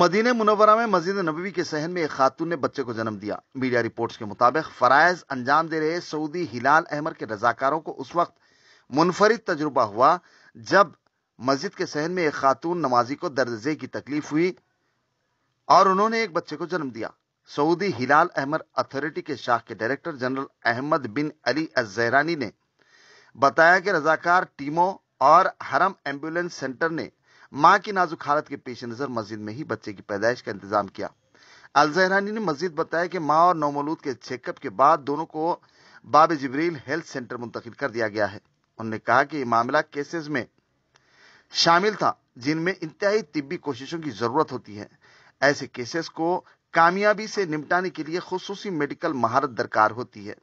Medina Munawwara में मस्जिद नबी के सहन में एक खातून ने बच्चे को जन्म दिया मीडिया रिपोर्ट्स के मुताबिक फ़राइज अंजाम दे रहे सऊदी हिलाल अहमर के रजाकारों को उस वक्त मुनफरद तजुर्बा हुआ जब मस्जिद के सहन में एक खातून नमाजी को दर्जे की तकलीफ हुई और उन्होंने एक बच्चे को जन्म दिया सऊदी हिलाल अहमर अथॉरिटी के शाख के director general Ahmed bin Ali Azharani ने बताया कि रजाकार टीमों और हरम एम्बुलेंस सेंटर ने मां की नाजुक हालत के पेश नज़र मस्जिद में ही बच्चे की पैदाइश का इंतजाम किया अलजहरानी ने मस्जिद बताया कि मां और नौमलूद के चेकअप के बाद दोनों को बाब जबरील हेल्थ सेंटर मुंतकिल कर दिया गया है उन्होंने कहा कि ये मामला केसेस में शामिल था जिनमें इंतहाई तिब्बी कोशिशों की ज़रूरत होती है ऐसे केसेस को कामयाबी से निपटाने के लिए खसूसी मेडिकल महारत दरकार होती है